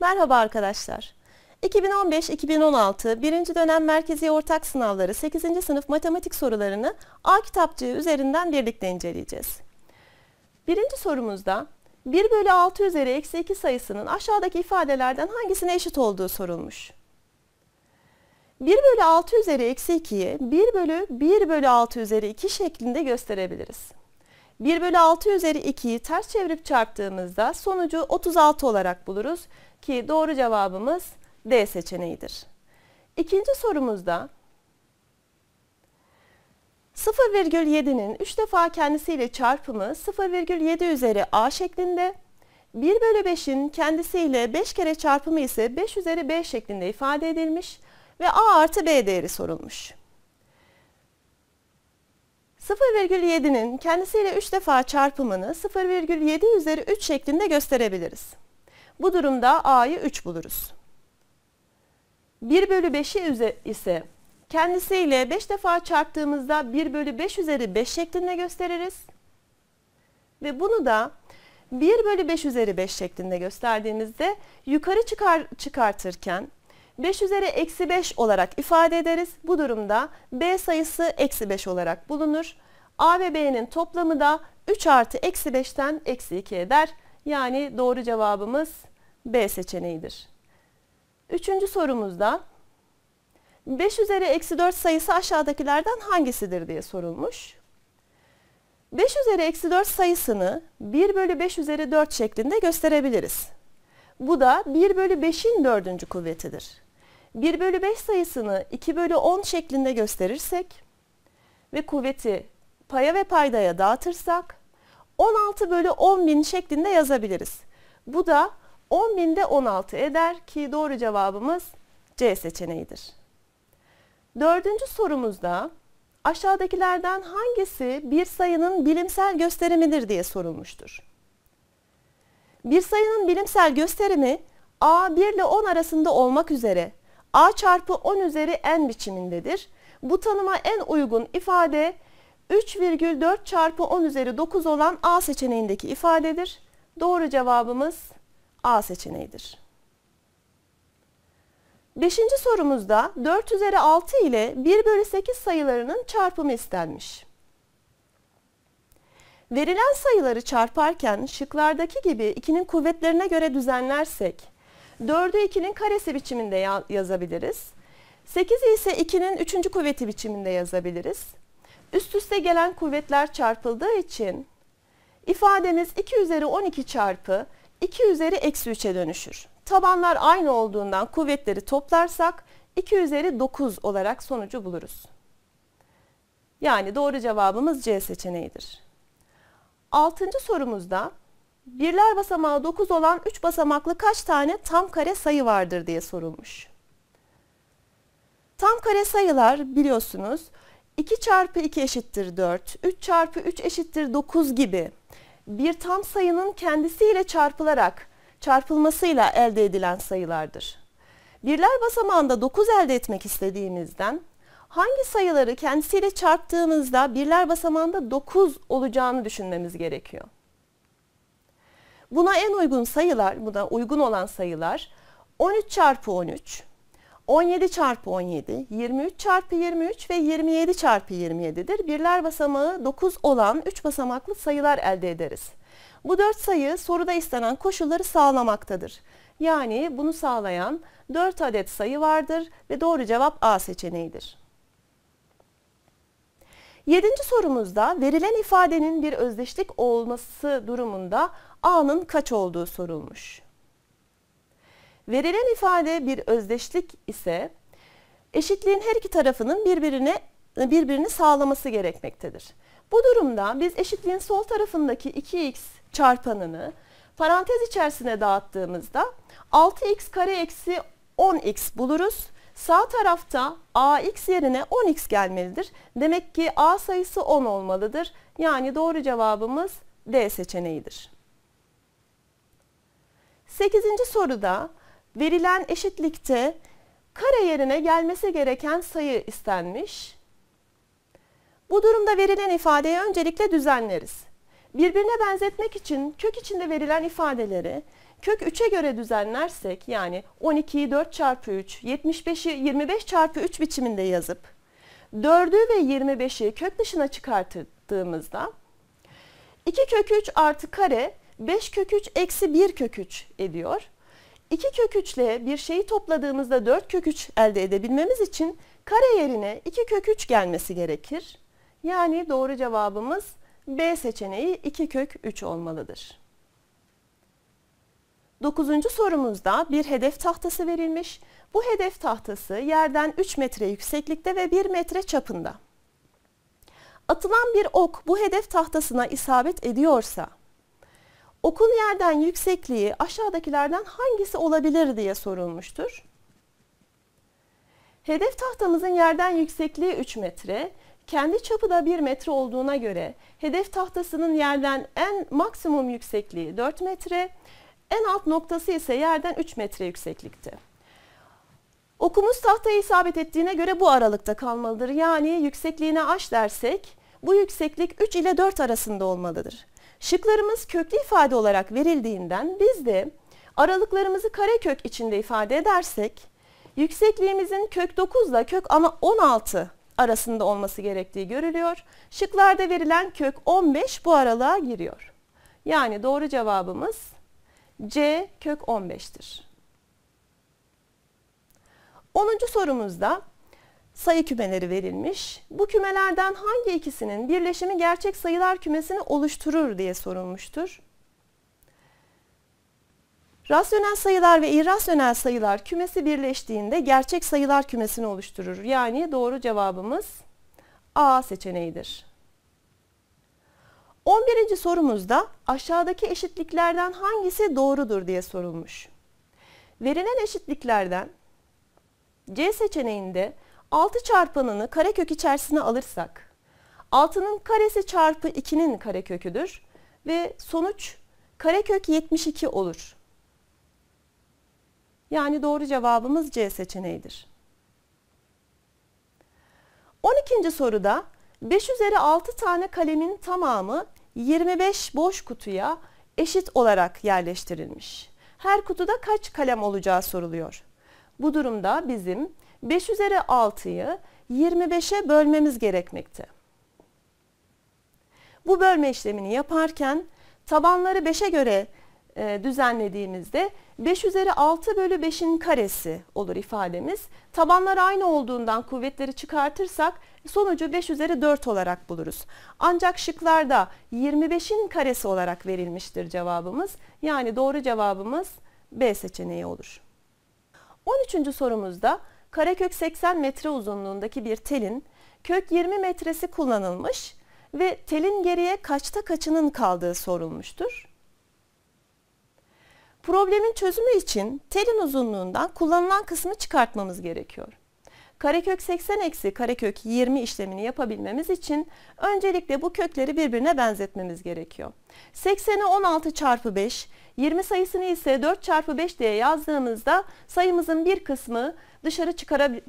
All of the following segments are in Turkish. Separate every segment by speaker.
Speaker 1: Merhaba arkadaşlar. 2015-2016 birinci dönem merkezi ortak sınavları 8. sınıf matematik sorularını A kitapçığı üzerinden birlikte inceleyeceğiz. Birinci sorumuzda 1 bölü 6 üzeri eksi 2 sayısının aşağıdaki ifadelerden hangisine eşit olduğu sorulmuş. 1 bölü 6 üzeri eksi 2'yi 1 bölü 1 bölü 6 üzeri 2 şeklinde gösterebiliriz. 1 bölü 6 üzeri 2'yi ters çevirip çarptığımızda sonucu 36 olarak buluruz ki doğru cevabımız D seçeneğidir. İkinci sorumuzda 0,7'nin 3 defa kendisiyle çarpımı 0,7 üzeri a şeklinde, 1 bölü 5'in kendisiyle 5 kere çarpımı ise 5 üzeri b şeklinde ifade edilmiş ve a artı b değeri sorulmuş. 0,7'nin kendisiyle 3 defa çarpımını 0,7 üzeri 3 şeklinde gösterebiliriz. Bu durumda a'yı 3 buluruz. 1 bölü 5'i ise kendisiyle 5 defa çarptığımızda 1 bölü 5 üzeri 5 şeklinde gösteririz. Ve bunu da 1 bölü 5 üzeri 5 şeklinde gösterdiğimizde yukarı çıkar, çıkartırken 5 üzeri eksi 5 olarak ifade ederiz. Bu durumda b sayısı eksi 5 olarak bulunur. a ve b'nin toplamı da 3 artı eksi 5'ten eksi 2 eder. Yani doğru cevabımız b seçeneğidir. Üçüncü sorumuzda 5 üzeri eksi 4 sayısı aşağıdakilerden hangisidir diye sorulmuş. 5 üzeri eksi 4 sayısını 1 bölü 5 üzeri 4 şeklinde gösterebiliriz. Bu da 1 bölü 5'in dördüncü kuvvetidir. 1 bölü 5 sayısını 2 bölü 10 şeklinde gösterirsek ve kuvveti paya ve paydaya dağıtırsak 16 bölü 10 bin şeklinde yazabiliriz. Bu da 10 binde 16 eder ki doğru cevabımız C seçeneğidir. Dördüncü sorumuzda aşağıdakilerden hangisi bir sayının bilimsel gösterimidir diye sorulmuştur. Bir sayının bilimsel gösterimi A 1 ile 10 arasında olmak üzere a çarpı 10 üzeri n biçimindedir. Bu tanıma en uygun ifade 3,4 çarpı 10 üzeri 9 olan a seçeneğindeki ifadedir. Doğru cevabımız a seçeneğidir. Beşinci sorumuzda 4 üzeri 6 ile 1 bölü 8 sayılarının çarpımı istenmiş. Verilen sayıları çarparken şıklardaki gibi 2'nin kuvvetlerine göre düzenlersek 4'ü 2'nin karesi biçiminde ya yazabiliriz. 8'i ise 2'nin 3. kuvveti biçiminde yazabiliriz. Üst üste gelen kuvvetler çarpıldığı için ifademiz 2 üzeri 12 çarpı 2 üzeri eksi 3'e dönüşür. Tabanlar aynı olduğundan kuvvetleri toplarsak 2 üzeri 9 olarak sonucu buluruz. Yani doğru cevabımız C seçeneğidir. Altıncı sorumuzda birler basamağı 9 olan 3 basamaklı kaç tane tam kare sayı vardır diye sorulmuş. Tam kare sayılar biliyorsunuz 2 çarpı 2 eşittir 4, 3 çarpı 3 eşittir 9 gibi bir tam sayının kendisiyle çarpılarak çarpılmasıyla elde edilen sayılardır. Birler basamağında 9 elde etmek istediğimizden hangi sayıları kendisiyle çarptığımızda birler basamağında 9 olacağını düşünmemiz gerekiyor. Buna en uygun sayılar, buna uygun olan sayılar 13 çarpı 13, 17 çarpı 17, 23 çarpı 23 ve 27 çarpı 27'dir. Birler basamağı 9 olan 3 basamaklı sayılar elde ederiz. Bu 4 sayı soruda istenen koşulları sağlamaktadır. Yani bunu sağlayan 4 adet sayı vardır ve doğru cevap A seçeneğidir. Yedinci sorumuzda verilen ifadenin bir özdeşlik olması durumunda A'nın kaç olduğu sorulmuş. Verilen ifade bir özdeşlik ise eşitliğin her iki tarafının birbirine birbirini sağlaması gerekmektedir. Bu durumda biz eşitliğin sol tarafındaki 2x çarpanını parantez içerisine dağıttığımızda 6x kare eksi 10x buluruz. Sağ tarafta ax yerine 10x gelmelidir. Demek ki a sayısı 10 olmalıdır. Yani doğru cevabımız D seçeneğidir. 8. soruda verilen eşitlikte kare yerine gelmesi gereken sayı istenmiş. Bu durumda verilen ifadeyi öncelikle düzenleriz. Birbirine benzetmek için kök içinde verilen ifadeleri kök 3'e göre düzenlersek yani 12'yi 4 çarpı 3, 75'i 25 çarpı 3 biçiminde yazıp 4'ü ve 25'i kök dışına çıkarttığımızda 2 kök 3 artı kare 5 kök 3 eksi 1 kök 3 ediyor. 2 kök 3 ile bir şeyi topladığımızda 4 kök 3 elde edebilmemiz için kare yerine 2 kök 3 gelmesi gerekir. Yani doğru cevabımız B seçeneği 2 kök 3 olmalıdır. Dokuzuncu sorumuzda bir hedef tahtası verilmiş. Bu hedef tahtası yerden 3 metre yükseklikte ve 1 metre çapında. Atılan bir ok bu hedef tahtasına isabet ediyorsa Okul yerden yüksekliği aşağıdakilerden hangisi olabilir diye sorulmuştur. Hedef tahtamızın yerden yüksekliği 3 metre, kendi çapı da 1 metre olduğuna göre hedef tahtasının yerden en maksimum yüksekliği 4 metre, en alt noktası ise yerden 3 metre yükseklikte. Okumuz tahtaya isabet ettiğine göre bu aralıkta kalmalıdır. Yani yüksekliğine aş dersek bu yükseklik 3 ile 4 arasında olmalıdır. Şıklarımız köklü ifade olarak verildiğinden biz de aralıklarımızı karekök içinde ifade edersek yüksekliğimizin kök 9 ile kök ama 16 arasında olması gerektiği görülüyor. Şıklarda verilen kök 15 bu aralığa giriyor. Yani doğru cevabımız C kök 15'tir. 10. sorumuzda sayı kümeleri verilmiş. Bu kümelerden hangi ikisinin birleşimi gerçek sayılar kümesini oluşturur diye sorulmuştur. Rasyonel sayılar ve irrasyonel sayılar kümesi birleştiğinde gerçek sayılar kümesini oluşturur. Yani doğru cevabımız A seçeneğidir. 11. sorumuzda aşağıdaki eşitliklerden hangisi doğrudur diye sorulmuş. Verilen eşitliklerden C seçeneğinde 6 çarpanını karekök içerisine alırsak 6'nın karesi çarpı 2'nin kareköküdür ve sonuç karekök 72 olur. Yani doğru cevabımız C seçeneğidir. 12. soruda 5 üzeri 6 tane kalemin tamamı 25 boş kutuya eşit olarak yerleştirilmiş. Her kutuda kaç kalem olacağı soruluyor. Bu durumda bizim 5 üzeri 6'yı 25'e bölmemiz gerekmekte. Bu bölme işlemini yaparken tabanları 5'e göre e, düzenlediğimizde 5 üzeri 6 bölü 5'in karesi olur ifademiz. Tabanlar aynı olduğundan kuvvetleri çıkartırsak sonucu 5 üzeri 4 olarak buluruz. Ancak şıklarda 25'in karesi olarak verilmiştir cevabımız. Yani doğru cevabımız B seçeneği olur. 13. sorumuzda karekök 80 metre uzunluğundaki bir telin kök 20 metresi kullanılmış ve telin geriye kaçta kaçının kaldığı sorulmuştur. Problemin çözümü için telin uzunluğundan kullanılan kısmı çıkartmamız gerekiyor. Karekök 80 eksi karekök 20 işlemini yapabilmemiz için öncelikle bu kökleri birbirine benzetmemiz gerekiyor. 80'i 16 çarpı 5, 20 sayısını ise 4 çarpı 5 diye yazdığımızda sayımızın bir kısmı dışarı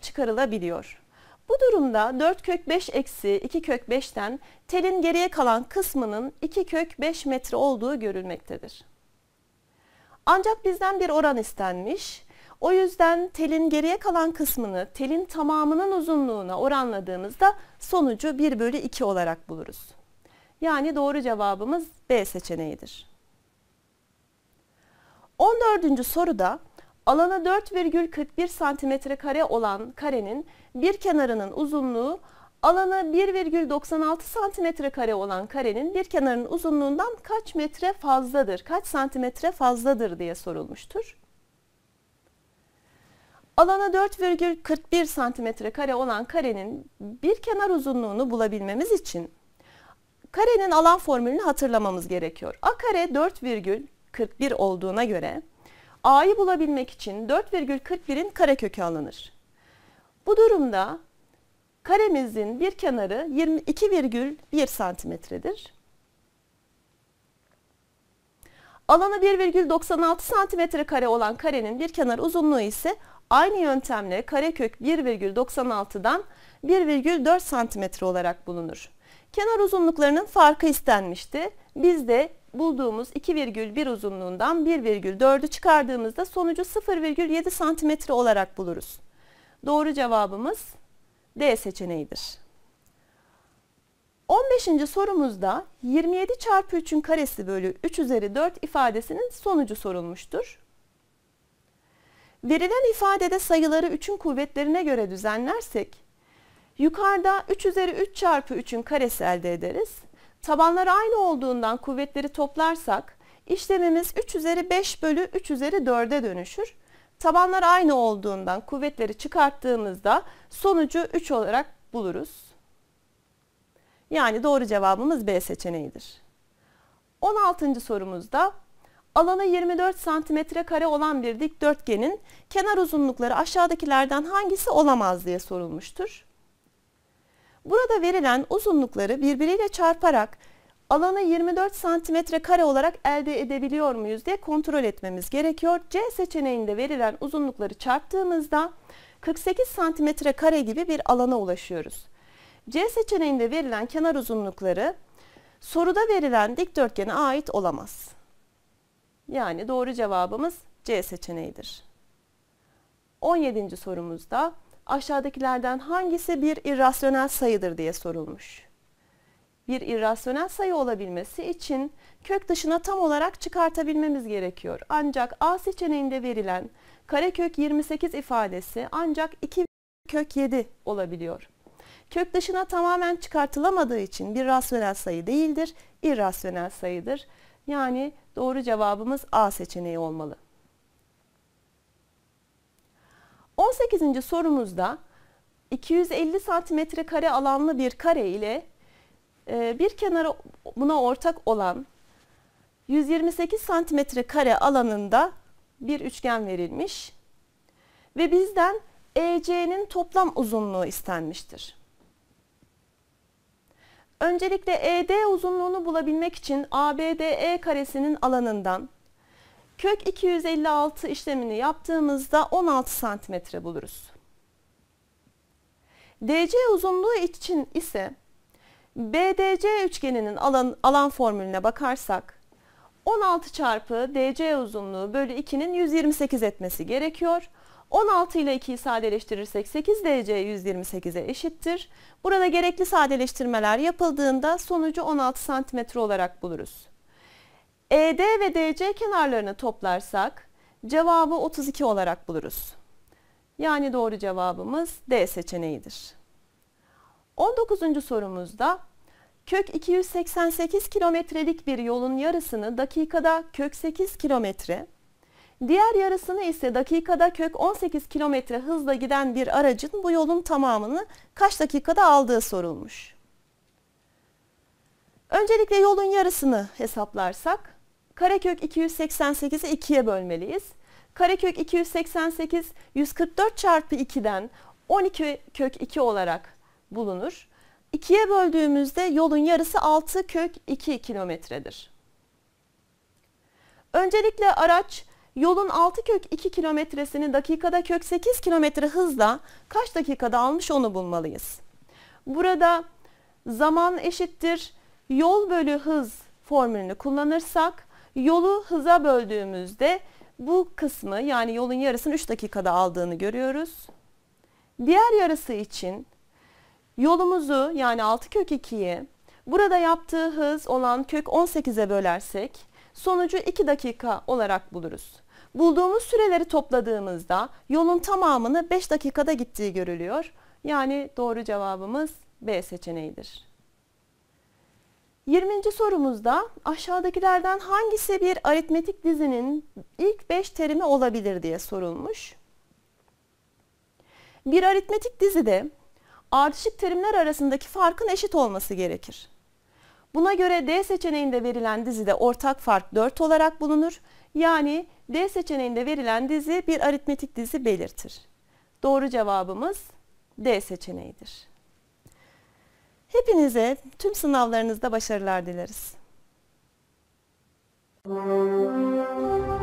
Speaker 1: çıkarılabiliyor. Bu durumda 4 kök 5 eksi 2 kök 5'ten telin geriye kalan kısmının 2 kök 5 metre olduğu görülmektedir. Ancak bizden bir oran istenmiş. O yüzden telin geriye kalan kısmını telin tamamının uzunluğuna oranladığımızda sonucu 1 bölü 2 olarak buluruz. Yani doğru cevabımız B seçeneğidir. 14. soruda alanı 4,41 santimetre kare olan karenin bir kenarının uzunluğu alanı 1,96 santimetre kare olan karenin bir kenarının uzunluğundan kaç metre fazladır, kaç santimetre fazladır diye sorulmuştur. Alana 4,41 santimetre kare olan karenin bir kenar uzunluğunu bulabilmemiz için karenin alan formülünü hatırlamamız gerekiyor. A kare 4, 41 olduğuna göre a'yı bulabilmek için 4,41'in karekökü alınır. Bu durumda karemizin bir kenarı 22,1 santimetredir. Alanı 1,96 santimetre kare olan karenin bir kenar uzunluğu ise aynı yöntemle karekök 1,96'dan 1,4 santimetre olarak bulunur. Kenar uzunluklarının farkı istenmişti. Biz de bulduğumuz 2,1 uzunluğundan 1,4'ü çıkardığımızda sonucu 0,7 santimetre olarak buluruz. Doğru cevabımız D seçeneğidir. 15. sorumuzda 27 çarpı 3'ün karesi bölü 3 üzeri 4 ifadesinin sonucu sorulmuştur. Verilen ifadede sayıları 3'ün kuvvetlerine göre düzenlersek, yukarıda 3 üzeri 3 çarpı 3'ün karesi elde ederiz. Tabanları aynı olduğundan kuvvetleri toplarsak işlemimiz 3 üzeri 5 bölü 3 üzeri 4'e dönüşür. Tabanlar aynı olduğundan kuvvetleri çıkarttığımızda sonucu 3 olarak buluruz. Yani doğru cevabımız B seçeneğidir. 16. sorumuzda alanı 24 santimetre kare olan bir dikdörtgenin kenar uzunlukları aşağıdakilerden hangisi olamaz diye sorulmuştur. Burada verilen uzunlukları birbiriyle çarparak alanı 24 santimetre kare olarak elde edebiliyor muyuz diye kontrol etmemiz gerekiyor. C seçeneğinde verilen uzunlukları çarptığımızda 48 santimetre kare gibi bir alana ulaşıyoruz. C seçeneğinde verilen kenar uzunlukları soruda verilen dikdörtgene ait olamaz. Yani doğru cevabımız C seçeneğidir. 17. sorumuzda aşağıdakilerden hangisi bir irrasyonel sayıdır diye sorulmuş. Bir irrasyonel sayı olabilmesi için kök dışına tam olarak çıkartabilmemiz gerekiyor. Ancak A seçeneğinde verilen karekök 28 ifadesi ancak 2 kök 7 olabiliyor. Kök dışına tamamen çıkartılamadığı için bir rasyonel sayı değildir, irrasyonel sayıdır. Yani doğru cevabımız A seçeneği olmalı. 18. sorumuzda 250 santimetre kare alanlı bir kare ile e, bir kenara buna ortak olan 128 santimetre kare alanında bir üçgen verilmiş ve bizden EC'nin toplam uzunluğu istenmiştir. Öncelikle ED uzunluğunu bulabilmek için ABDE karesinin alanından Kök 256 işlemini yaptığımızda 16 santimetre buluruz. DC uzunluğu için ise BDC üçgeninin alan, alan formülüne bakarsak 16 çarpı DC uzunluğu bölü 2'nin 128 etmesi gerekiyor. 16 ile 2'yi sadeleştirirsek 8 DC 128'e eşittir. Burada gerekli sadeleştirmeler yapıldığında sonucu 16 santimetre olarak buluruz. ED ve DC kenarlarını toplarsak cevabı 32 olarak buluruz. Yani doğru cevabımız D seçeneğidir. 19. sorumuzda kök 288 kilometrelik bir yolun yarısını dakikada kök 8 kilometre, diğer yarısını ise dakikada kök 18 kilometre hızla giden bir aracın bu yolun tamamını kaç dakikada aldığı sorulmuş. Öncelikle yolun yarısını hesaplarsak Karekök 288'i 2'ye bölmeliyiz. Karekök 288 144 çarpı 2'den 12 kök 2 olarak bulunur. 2'ye böldüğümüzde yolun yarısı 6 kök 2 kilometredir. Öncelikle araç yolun 6 kök 2 kilometresini dakikada kök 8 kilometre hızla kaç dakikada almış onu bulmalıyız. Burada zaman eşittir yol bölü hız formülünü kullanırsak Yolu hıza böldüğümüzde bu kısmı yani yolun yarısını 3 dakikada aldığını görüyoruz. Diğer yarısı için yolumuzu yani 6 kök 2'yi burada yaptığı hız olan kök 18'e bölersek sonucu 2 dakika olarak buluruz. Bulduğumuz süreleri topladığımızda yolun tamamını 5 dakikada gittiği görülüyor. Yani doğru cevabımız B seçeneğidir. 20. sorumuzda aşağıdakilerden hangisi bir aritmetik dizinin ilk 5 terimi olabilir diye sorulmuş. Bir aritmetik dizide ardışık terimler arasındaki farkın eşit olması gerekir. Buna göre D seçeneğinde verilen dizide ortak fark 4 olarak bulunur. Yani D seçeneğinde verilen dizi bir aritmetik dizi belirtir. Doğru cevabımız D seçeneğidir. Hepinize tüm sınavlarınızda başarılar dileriz. Müzik